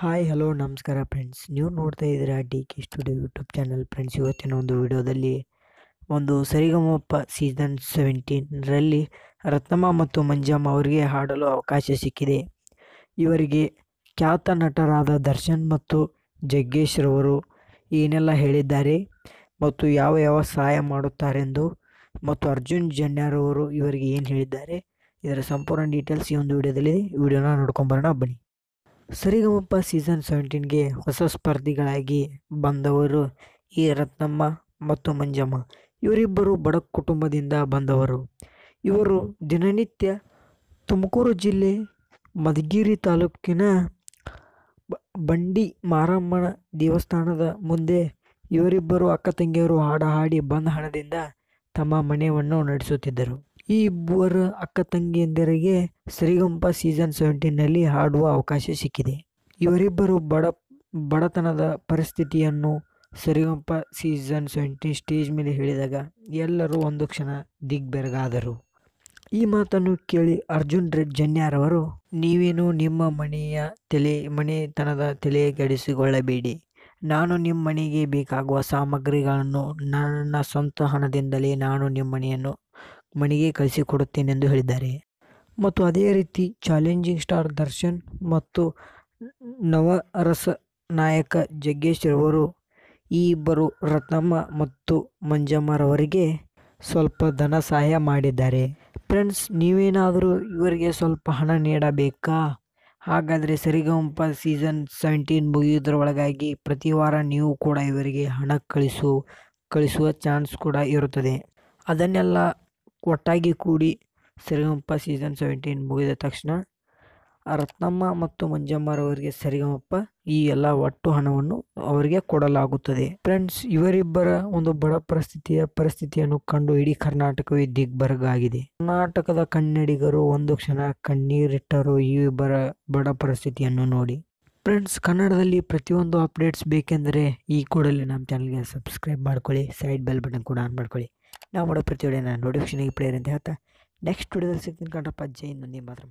hi hello ನಮಸ್ಕಾರ friends ನೀವು ನೋಡ್ತಾ ಇದ್ದೀರಾ D K studio YouTube channel friends ಇವತ್ತಿನ ಒಂದು ವಿಡಿಯೋದಲ್ಲಿ ಒಂದು ಸರಿಗಮಪ್ಪ ಸೀಸನ್ ಸೆವೆಂಟೀನ್ರಲ್ಲಿ ರತ್ನಮ್ಮ ಮತ್ತು ಮಂಜಮ್ಮ ಅವರಿಗೆ ಹಾಡಲು ಅವಕಾಶ ಸಿಕ್ಕಿದೆ ಇವರಿಗೆ ಖ್ಯಾತ ನಟರಾದ ದರ್ಶನ್ ಮತ್ತು ಜಗ್ಗೇಶ್ ರವರು ಏನೆಲ್ಲ ಹೇಳಿದ್ದಾರೆ ಮತ್ತು ಯಾವ ಯಾವ ಸಹಾಯ ಮಾಡುತ್ತಾರೆಂದು ಮತ್ತು ಅರ್ಜುನ್ ಜನ್ಯಾರವರು ಇವರಿಗೆ ಏನು ಹೇಳಿದ್ದಾರೆ ಇದರ ಸಂಪೂರ್ಣ ಡೀಟೇಲ್ಸ್ ಈ ಒಂದು ವಿಡಿಯೋದಲ್ಲಿ ವಿಡಿಯೋನ ನೋಡ್ಕೊಂಬರೋಣ ಬನ್ನಿ ಸರಿಗಮಪ್ಪ ಸೀಸನ್ ಸೆವೆಂಟೀನ್ಗೆ ಹೊಸ ಸ್ಪರ್ಧಿಗಳಾಗಿ ಬಂದವರು ಈ ರತ್ನಮ್ಮ ಮತ್ತು ಮಂಜಮ್ಮ ಇವರಿಬ್ಬರು ಬಡ ಕುಟುಂಬದಿಂದ ಬಂದವರು ಇವರು ದಿನನಿತ್ಯ ತುಮಕೂರು ಜಿಲ್ಲೆ ಮಧುಗಿರಿ ತಾಲೂಕಿನ ಬಂಡಿ ಮಾರಮ್ಮನ ದೇವಸ್ಥಾನದ ಮುಂದೆ ಇವರಿಬ್ಬರು ಅಕ್ಕ ತಂಗಿಯರು ಹಾಡ ಹಾಡಿ ಬಂದ ಹಣದಿಂದ ತಮ್ಮ ಮನೆಯನ್ನು ನಡೆಸುತ್ತಿದ್ದರು ಈ ಇಬ್ಬರ ಅಕ್ಕ ತಂಗಿಯಂದಿರಿಗೆ ಸರಿಗಂಪ ಸೀಸನ್ ಸೆವೆಂಟೀನಲ್ಲಿ ಹಾಡುವ ಅವಕಾಶ ಸಿಕ್ಕಿದೆ ಇವರಿಬ್ಬರು ಬಡ ಬಡತನದ ಪರಿಸ್ಥಿತಿಯನ್ನು ಸರಿಗಂಪ ಸೀಸನ್ ಸೆವೆಂಟೀನ್ ಸ್ಟೇಜ್ ಮೇಲೆ ಹೇಳಿದಾಗ ಎಲ್ಲರೂ ಒಂದು ಕ್ಷಣ ದಿಗ್ಬೆರಗಾದರು ಈ ಮಾತನ್ನು ಕೇಳಿ ಅರ್ಜುನ್ ರೆಡ್ ಜನ್ಯಾರವರು ನೀವೇನು ನಿಮ್ಮ ಮನೆಯ ತಲೆ ಮನೆತನದ ತಲೆ ಕೆಡಿಸಿಕೊಳ್ಳಬೇಡಿ ನಾನು ನಿಮ್ಮ ಮನೆಗೆ ಬೇಕಾಗುವ ಸಾಮಗ್ರಿಗಳನ್ನು ನನ್ನ ಸ್ವಂತ ಹಣದಿಂದಲೇ ನಾನು ನಿಮ್ಮ ಮನೆಯನ್ನು ಮನೆಗೆ ಎಂದು ಹೇಳಿದ್ದಾರೆ ಮತ್ತು ಅದೇ ರೀತಿ ಚಾಲೆಂಜಿಂಗ್ ಸ್ಟಾರ್ ದರ್ಶನ್ ಮತ್ತು ನವರಸ ನಾಯಕ ಜಗ್ಗೇಶ್ ರವರು ಈ ಇಬ್ಬರು ರತ್ನಮ್ಮ ಮತ್ತು ಮಂಜಮ್ಮರವರಿಗೆ ಸ್ವಲ್ಪ ಧನ ಸಹಾಯ ಮಾಡಿದ್ದಾರೆ ಫ್ರೆಂಡ್ಸ್ ನೀವೇನಾದರೂ ಇವರಿಗೆ ಸ್ವಲ್ಪ ಹಣ ನೀಡಬೇಕಾ ಹಾಗಾದರೆ ಸರಿಗಂಪ ಸೀಸನ್ ಸೆವೆಂಟೀನ್ ಒಳಗಾಗಿ ಪ್ರತಿ ವಾರ ನೀವು ಕೂಡ ಇವರಿಗೆ ಹಣ ಕಳಿಸು ಕಳಿಸುವ ಚಾನ್ಸ್ ಕೂಡ ಇರುತ್ತದೆ ಅದನ್ನೆಲ್ಲ ಒಟ್ಟಾಗಿ ಕೂಡಿ ಸರಿಗಮಪ್ಪ ಸೀಸನ್ ಸೆವೆಂಟೀನ್ ಮುಗಿದ ತಕ್ಷಣ ರತ್ನಮ್ಮ ಮತ್ತು ಮಂಜಮ್ಮರವರಿಗೆ ಸರಿಗಮಪ್ಪ ಈ ಎಲ್ಲ ಒಟ್ಟು ಹಣವನ್ನು ಅವರಿಗೆ ಕೊಡಲಾಗುತ್ತದೆ ಫ್ರೆಂಡ್ಸ್ ಇವರಿಬ್ಬರ ಒಂದು ಬಡ ಪರಿಸ್ಥಿತಿಯ ಪರಿಸ್ಥಿತಿಯನ್ನು ಕಂಡು ಇಡೀ ಕರ್ನಾಟಕವೇ ದಿಗ್ಬರ್ಗಾಗಿದೆ ಕರ್ನಾಟಕದ ಕನ್ನಡಿಗರು ಒಂದು ಕ್ಷಣ ಕಣ್ಣೀರಿಟ್ಟರು ಈ ಇಬ್ಬರ ಬಡ ಪರಿಸ್ಥಿತಿಯನ್ನು ನೋಡಿ ಫ್ರೆಂಡ್ಸ್ ಕನ್ನಡದಲ್ಲಿ ಪ್ರತಿಯೊಂದು ಅಪ್ಡೇಟ್ಸ್ ಬೇಕೆಂದರೆ ಈ ಕೂಡಲೇ ನಮ್ಮ ಚಾನಲ್ಗೆ ಸಬ್ಸ್ಕ್ರೈಬ್ ಮಾಡ್ಕೊಳ್ಳಿ ಸೈಡ್ ಬೆಲ್ ಬಟನ್ ಕೂಡ ಆನ್ ಮಾಡ್ಕೊಳ್ಳಿ ನಾವು ಮಾಡೋ ಪ್ರತಿ ನೋಡಿ ನೋಟಿಫಿಕೇಷನ್ ಪ್ಲೇಯರ್ ಅಂತ ಹೇಳ್ತಾ ನೆಕ್ಸ್ಟ್ ವಿಡಿಯೋದಲ್ಲಿ ಸಿಗ್ತೀನಿ ಕಂಡ್ರಪ್ಪ ಜೈ ನೀವು ಮಾತ್ರ